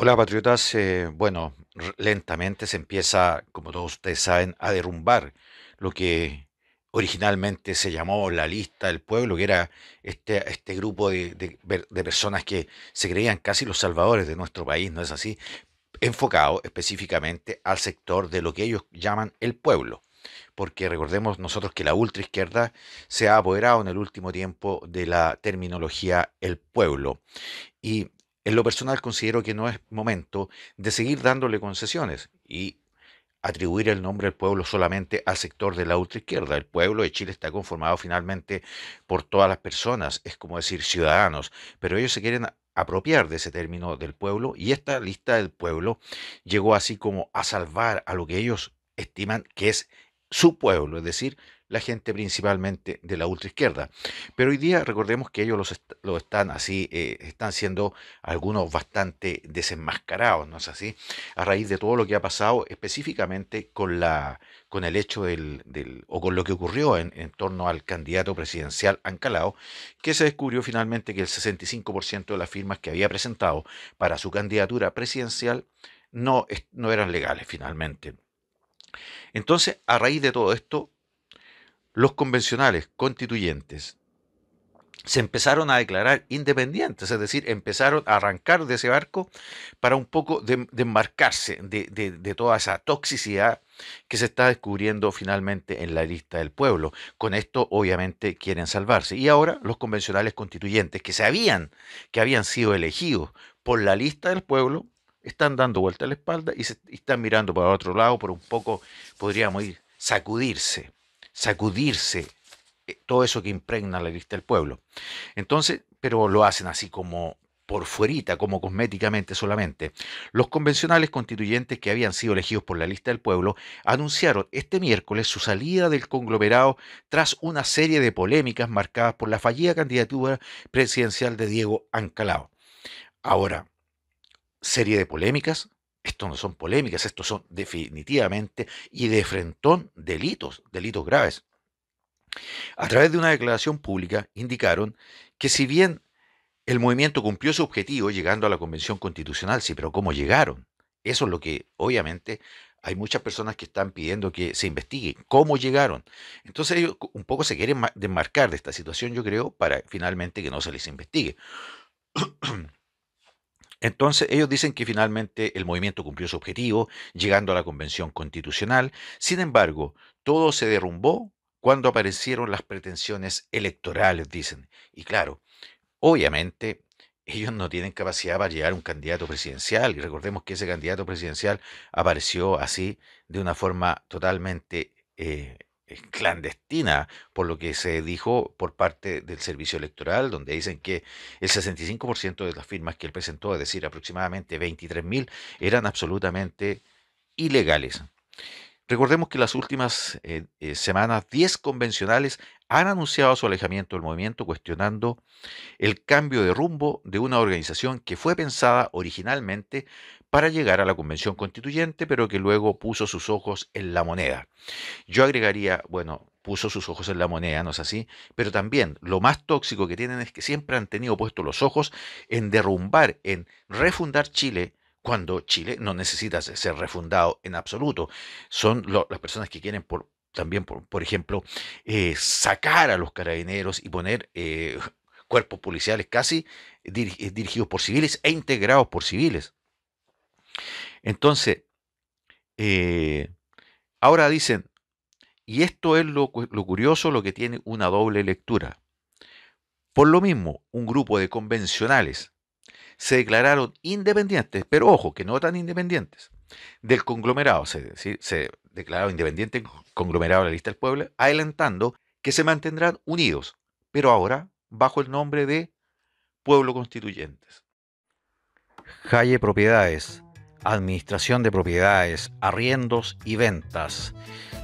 Hola patriotas, eh, bueno, lentamente se empieza, como todos ustedes saben, a derrumbar lo que originalmente se llamó la lista del pueblo, que era este, este grupo de, de personas que se creían casi los salvadores de nuestro país, ¿no es así? Enfocado específicamente al sector de lo que ellos llaman el pueblo porque recordemos nosotros que la ultraizquierda se ha apoderado en el último tiempo de la terminología el pueblo. Y en lo personal considero que no es momento de seguir dándole concesiones y atribuir el nombre del pueblo solamente al sector de la ultraizquierda. El pueblo de Chile está conformado finalmente por todas las personas, es como decir ciudadanos, pero ellos se quieren apropiar de ese término del pueblo y esta lista del pueblo llegó así como a salvar a lo que ellos estiman que es su pueblo, es decir, la gente principalmente de la ultraizquierda. Pero hoy día recordemos que ellos lo están así, eh, están siendo algunos bastante desenmascarados, ¿no es así? A raíz de todo lo que ha pasado específicamente con, la, con el hecho del, o con lo que ocurrió en, torno al candidato presidencial Ancalao, que se descubrió finalmente que el 65% de las firmas que había presentado para su candidatura presidencial no, no eran legales finalmente. Entonces, a raíz de todo esto, los convencionales constituyentes se empezaron a declarar independientes, es decir, empezaron a arrancar de ese barco para un poco desmarcarse de, toda esa toxicidad que se está descubriendo finalmente en la lista del pueblo. Con esto, obviamente, quieren salvarse. Y ahora los convencionales constituyentes que sabían que habían sido elegidos por la lista del pueblo, están dando vuelta a la espalda y se están mirando para otro lado por un poco, podríamos ir, sacudirse sacudirse eh, todo eso que impregna la lista del pueblo. Entonces, pero lo hacen así como por fuerita, como cosméticamente solamente. Los convencionales constituyentes que habían sido elegidos por la lista del pueblo anunciaron este miércoles su salida del conglomerado tras una serie de polémicas marcadas por la fallida candidatura presidencial de Diego Ancalao. Ahora, serie de polémicas, esto no son polémicas, estos son definitivamente y de frentón delitos, delitos graves. A través de una declaración pública indicaron que si bien el movimiento cumplió su objetivo llegando a la Convención Constitucional, sí, pero ¿cómo llegaron? Eso es lo que obviamente hay muchas personas que están pidiendo que se investigue cómo llegaron. Entonces ellos un poco se quieren desmarcar de esta situación, yo creo, para finalmente que no se les investigue. Entonces ellos dicen que finalmente el movimiento cumplió su objetivo, llegando a la Convención Constitucional. Sin embargo, todo se derrumbó cuando aparecieron las pretensiones electorales, dicen. Y claro, obviamente ellos no tienen capacidad para llegar a un candidato presidencial. Y recordemos que ese candidato presidencial apareció así de una forma totalmente eh, clandestina, por lo que se dijo por parte del servicio electoral, donde dicen que el 65% de las firmas que él presentó, es decir, aproximadamente 23.000, eran absolutamente ilegales. Recordemos que las últimas eh, eh, semanas 10 convencionales han anunciado su alejamiento del movimiento cuestionando el cambio de rumbo de una organización que fue pensada originalmente para llegar a la convención constituyente, pero que luego puso sus ojos en la moneda. Yo agregaría, bueno, puso sus ojos en la moneda, ¿no es así? Pero también lo más tóxico que tienen es que siempre han tenido puestos los ojos en derrumbar, en refundar Chile cuando Chile no necesita ser refundado en absoluto. Son las personas que quieren por, también, por, ejemplo, eh, sacar a los carabineros y poner eh, cuerpos policiales casi dirigidos por civiles e integrados por civiles. Entonces, eh, ahora dicen, y esto es lo, curioso, lo que tiene una doble lectura. Por lo mismo, un grupo de convencionales se declararon independientes, pero ojo, que no tan independientes, del conglomerado, se, se declararon independientes, conglomerado de la lista del pueblo, adelantando que se mantendrán unidos, pero ahora bajo el nombre de Pueblo Constituyentes. Jalle Propiedades, administración de propiedades, arriendos y ventas.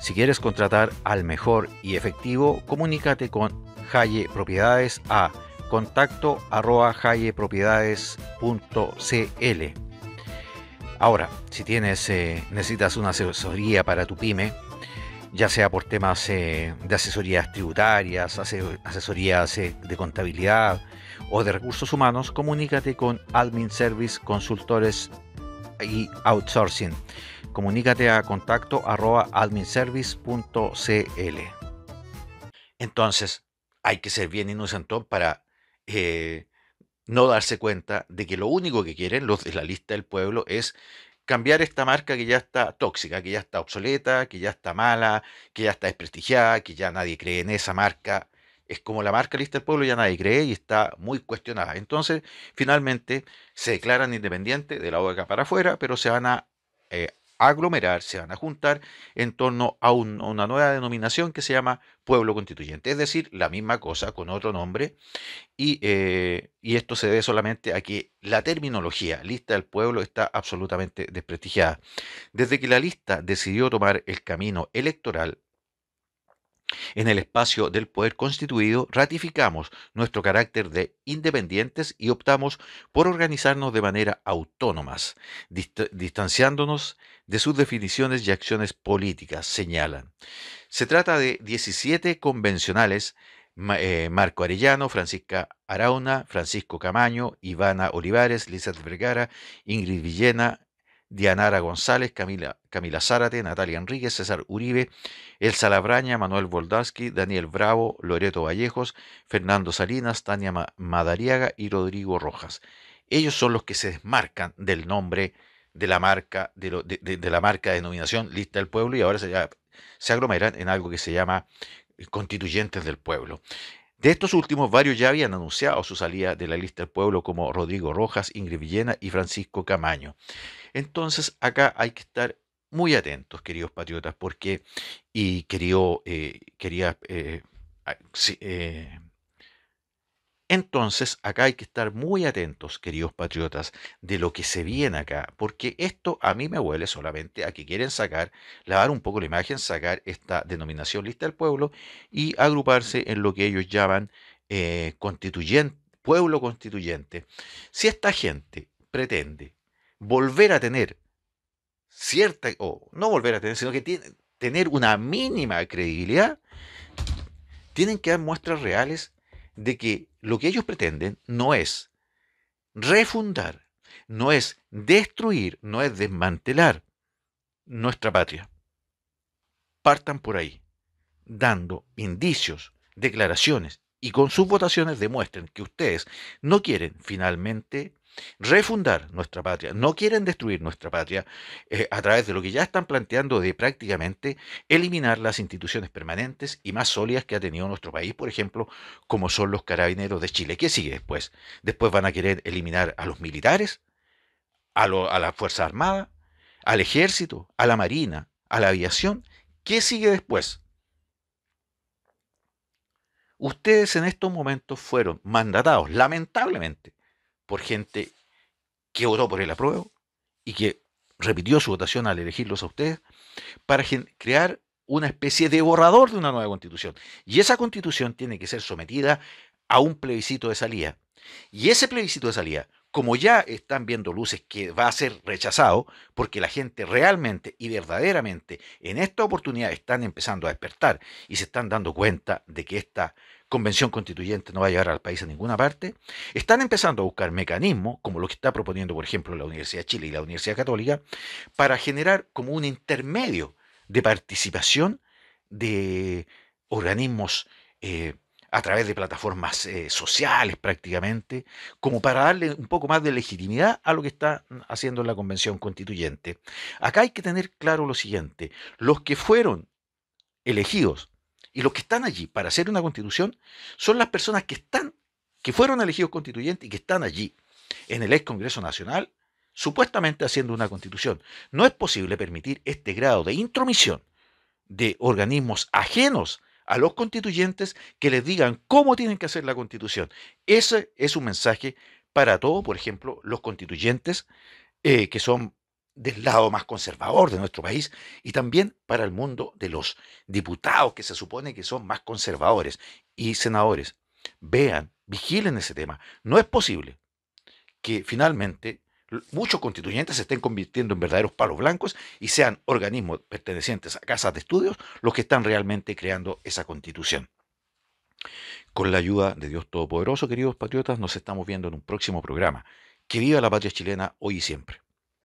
Si quieres contratar al mejor y efectivo, comunícate con Jaye Propiedades a contacto arroba cl Ahora, si tienes, eh, necesitas una asesoría para tu pyme, ya sea por temas eh, de asesorías tributarias, asesorías eh, de contabilidad o de recursos humanos, comunícate con Admin Service Consultores y outsourcing. Comunícate a contacto arroba adminservice.cl. Entonces, hay que ser bien inocentón para eh, no darse cuenta de que lo único que quieren los de la lista del pueblo es cambiar esta marca que ya está tóxica, que ya está obsoleta, que ya está mala, que ya está desprestigiada, que ya nadie cree en esa marca es como la marca lista del pueblo, ya nadie cree y está muy cuestionada. Entonces, finalmente se declaran independientes de la OECA para afuera, pero se van a eh, aglomerar, se van a juntar en torno a, una nueva denominación que se llama pueblo constituyente, es decir, la misma cosa con otro nombre, y, eh, y esto se debe solamente a que la terminología lista del pueblo está absolutamente desprestigiada. Desde que la lista decidió tomar el camino electoral, en el espacio del poder constituido ratificamos nuestro carácter de independientes y optamos por organizarnos de manera autónomas, distanciándonos de sus definiciones y acciones políticas, señalan. Se trata de 17 convencionales eh, Marco Arellano, Francisca Arauna, Francisco Camaño, Ivana Olivares, Lizeth Vergara, Ingrid Villena, Dianara González, Camila, Camila Zárate, Natalia Enríquez, César Uribe, Elsa Labraña, Manuel Voldasky, Daniel Bravo, Loreto Vallejos, Fernando Salinas, Tania Madariaga y Rodrigo Rojas. Ellos son los que se desmarcan del nombre de la marca, de, la marca de denominación Lista del Pueblo y ahora se, se aglomeran en algo que se llama eh, constituyentes del pueblo. De estos últimos, varios ya habían anunciado su salida de la lista del pueblo, como Rodrigo Rojas, Ingrid Villena y Francisco Camaño. Entonces, acá hay que estar muy atentos, queridos patriotas, porque, y quería, eh, entonces, acá hay que estar muy atentos, queridos patriotas, de lo que se viene acá, porque esto a mí me huele solamente a que quieren sacar, lavar un poco la imagen, sacar esta denominación lista del pueblo y agruparse en lo que ellos llaman eh, constituyente, pueblo constituyente. Si esta gente pretende volver a tener cierta, o no volver a tener, sino que tiene, tener una mínima credibilidad, tienen que dar muestras reales de que lo que ellos pretenden no es refundar, no es destruir, no es desmantelar nuestra patria. Partan por ahí, dando indicios, declaraciones y con sus votaciones demuestren que ustedes no quieren finalmente refundar nuestra patria. No quieren destruir nuestra patria eh, a través de lo que ya están planteando de prácticamente eliminar las instituciones permanentes y más sólidas que ha tenido nuestro país, por ejemplo, como son los carabineros de Chile. ¿Qué sigue después? Después van a querer eliminar a los militares, a, a la Fuerza Armada, al ejército, a la Marina, a la aviación. ¿Qué sigue después? Ustedes en estos momentos fueron mandatados, lamentablemente, por gente que votó por el apruebo y que repitió su votación al elegirlos a ustedes, para crear una especie de borrador de una nueva constitución. Y esa constitución tiene que ser sometida a un plebiscito de salida. Y ese plebiscito de salida, como ya están viendo luces que va a ser rechazado, porque la gente realmente y verdaderamente en esta oportunidad están empezando a despertar y se están dando cuenta de que esta convención constituyente no va a llevar al país a ninguna parte, están empezando a buscar mecanismos, como lo que está proponiendo, por ejemplo, la Universidad de Chile y la Universidad Católica, para generar como un intermedio de participación de organismos eh, a través de plataformas eh, sociales prácticamente, como para darle un poco más de legitimidad a lo que está haciendo la Convención Constituyente. Acá hay que tener claro lo siguiente, los que fueron elegidos y los que están allí para hacer una constitución son las personas que están, que fueron elegidos constituyentes y que están allí en el ex Congreso Nacional, supuestamente haciendo una constitución. No es posible permitir este grado de intromisión de organismos ajenos a los constituyentes que les digan cómo tienen que hacer la constitución. Ese es un mensaje para todos, por ejemplo, los constituyentes eh, que son del lado más conservador de nuestro país y también para el mundo de los diputados que se supone que son más conservadores y senadores. Vean, vigilen ese tema. No es posible que finalmente muchos constituyentes se estén convirtiendo en verdaderos palos blancos y sean organismos pertenecientes a casas de estudios los que están realmente creando esa constitución. Con la ayuda de Dios Todopoderoso, queridos patriotas, nos estamos viendo en un próximo programa. Que viva la patria chilena hoy y siempre.